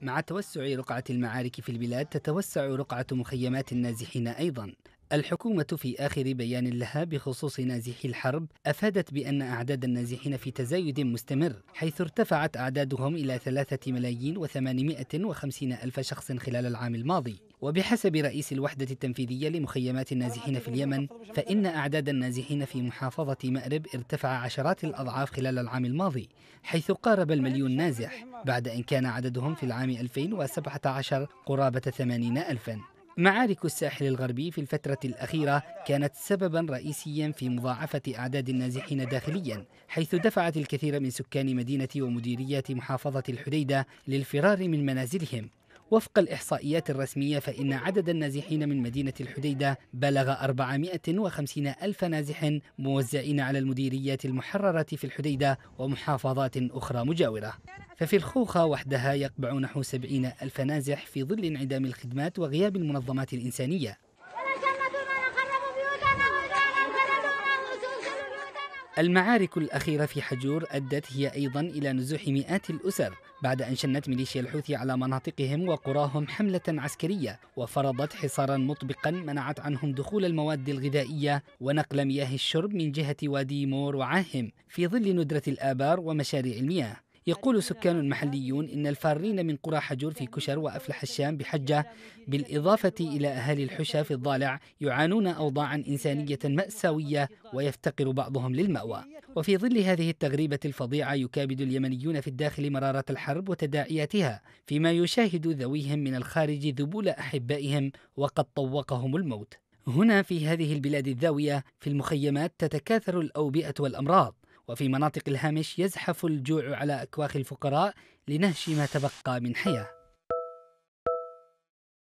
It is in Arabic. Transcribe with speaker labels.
Speaker 1: مع توسع رقعة المعارك في البلاد تتوسع رقعة مخيمات النازحين أيضا الحكومة في آخر بيان لها بخصوص نازحي الحرب أفادت بأن أعداد النازحين في تزايد مستمر حيث ارتفعت أعدادهم إلى ثلاثة ملايين وثمانمائة وخمسين ألف شخص خلال العام الماضي وبحسب رئيس الوحدة التنفيذية لمخيمات النازحين في اليمن فإن أعداد النازحين في محافظة مأرب ارتفع عشرات الأضعاف خلال العام الماضي حيث قارب المليون نازح بعد أن كان عددهم في العام 2017 قرابة ثمانين ألفاً معارك الساحل الغربي في الفترة الأخيرة كانت سببا رئيسيا في مضاعفة أعداد النازحين داخليا حيث دفعت الكثير من سكان مدينة ومديريات محافظة الحديدة للفرار من منازلهم وفق الإحصائيات الرسمية فإن عدد النازحين من مدينة الحديدة بلغ 450 ألف نازح موزعين على المديريات المحررة في الحديدة ومحافظات أخرى مجاورة ففي الخوخة وحدها يقبع نحو سبعين ألف نازح في ظل انعدام الخدمات وغياب المنظمات الإنسانية المعارك الأخيرة في حجور أدت هي أيضا إلى نزوح مئات الأسر بعد أن شنت ميليشيا الحوثي على مناطقهم وقراهم حملة عسكرية وفرضت حصارا مطبقا منعت عنهم دخول المواد الغذائية ونقل مياه الشرب من جهة وادي مور وعاهم في ظل ندرة الآبار ومشاريع المياه يقول سكان محليون إن الفارين من قرى حجور في كشر وأفلح الشام بحجة بالإضافة إلى أهالي الحشا في الضالع يعانون أوضاعا إنسانية مأساوية ويفتقر بعضهم للمأوى وفي ظل هذه التغريبة الفظيعة يكابد اليمنيون في الداخل مرارة الحرب وتداعياتها فيما يشاهد ذويهم من الخارج ذبول أحبائهم وقد طوقهم الموت هنا في هذه البلاد الذاوية في المخيمات تتكاثر الأوبئة والأمراض وفي مناطق الهامش يزحف الجوع على أكواخ الفقراء لنهش ما تبقى من حياه